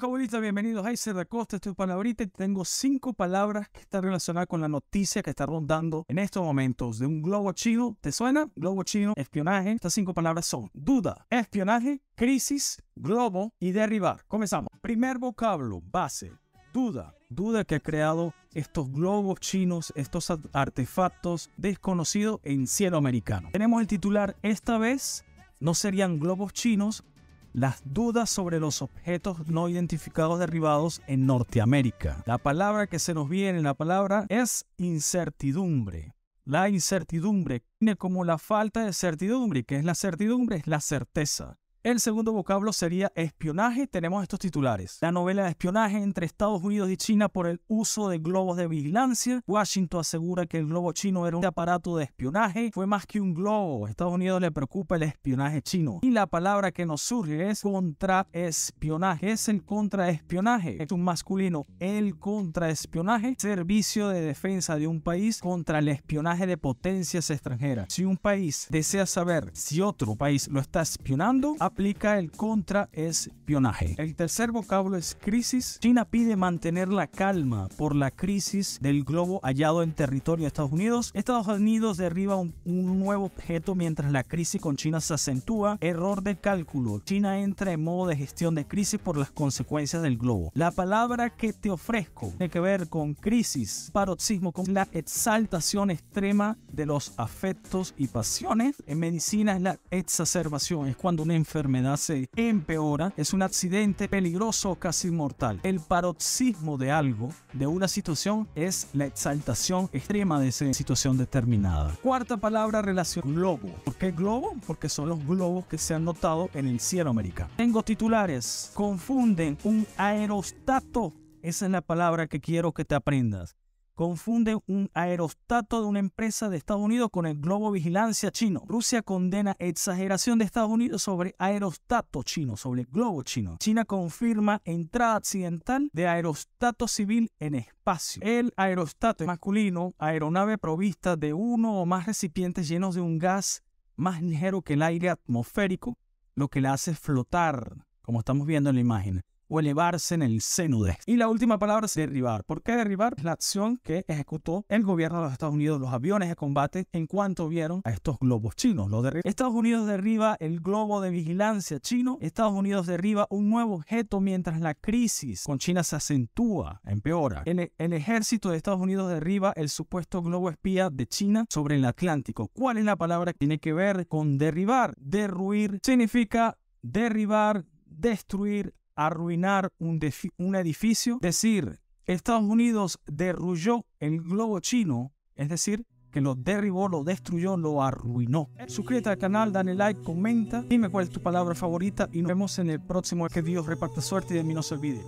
cabulistas, bienvenidos a Iser Costa, Estoy para ahorita y tengo cinco palabras que están relacionadas con la noticia que está rondando en estos momentos de un globo chino. ¿Te suena? Globo chino, espionaje. Estas cinco palabras son duda, espionaje, crisis, globo y derribar. Comenzamos. Primer vocablo, base, duda. Duda que ha creado estos globos chinos, estos artefactos desconocidos en cielo americano. Tenemos el titular esta vez. No serían globos chinos, las dudas sobre los objetos no identificados derribados en Norteamérica. La palabra que se nos viene, la palabra es incertidumbre. La incertidumbre tiene como la falta de certidumbre, que es la certidumbre, es la certeza. El segundo vocablo sería espionaje. Tenemos estos titulares. La novela de espionaje entre Estados Unidos y China por el uso de globos de vigilancia. Washington asegura que el globo chino era un aparato de espionaje. Fue más que un globo. Estados Unidos le preocupa el espionaje chino. Y la palabra que nos surge es contraespionaje. Es el contraespionaje. Es un masculino. El contraespionaje. Servicio de defensa de un país contra el espionaje de potencias extranjeras. Si un país desea saber si otro país lo está espionando, aplica el contraespionaje. El tercer vocablo es crisis. China pide mantener la calma por la crisis del globo hallado en territorio de Estados Unidos. Estados Unidos derriba un, nuevo objeto mientras la crisis con China se acentúa. Error de cálculo. China entra en modo de gestión de crisis por las consecuencias del globo. La palabra que te ofrezco tiene que ver con crisis, paroxismo, con la exaltación extrema de los afectos y pasiones. En medicina es la exacerbación, es cuando una enfermedad enfermedad se empeora, es un accidente peligroso casi mortal. El paroxismo de algo, de una situación, es la exaltación extrema de esa situación determinada. Cuarta palabra, relación globo. ¿Por qué globo? Porque son los globos que se han notado en el cielo americano. Tengo titulares. Confunden un aerostato. Esa es la palabra que quiero que te aprendas. Confunde un aerostato de una empresa de Estados Unidos con el globo vigilancia chino. Rusia condena exageración de Estados Unidos sobre aerostato chino, sobre globo chino. China confirma entrada accidental de aerostato civil en espacio. El aerostato masculino, aeronave provista de uno o más recipientes llenos de un gas más ligero que el aire atmosférico, lo que la hace flotar, como estamos viendo en la imagen elevarse en el seno de este. Y la última palabra es derribar. ¿Por qué derribar? La acción que ejecutó el gobierno de los Estados Unidos, los aviones de combate, en cuanto vieron a estos globos chinos. Los Estados Unidos derriba el globo de vigilancia chino. Estados Unidos derriba un nuevo objeto mientras la crisis con China se acentúa, empeora. El, el ejército de Estados Unidos derriba el supuesto globo espía de China sobre el Atlántico. ¿Cuál es la palabra que tiene que ver con derribar? Derruir significa derribar, destruir, arruinar un, un edificio. Decir, Estados Unidos derrulló el globo chino, es decir, que lo derribó, lo destruyó, lo arruinó. Suscríbete al canal, dale like, comenta, dime cuál es tu palabra favorita y nos vemos en el próximo. Que Dios reparta suerte y de mí no se olvide.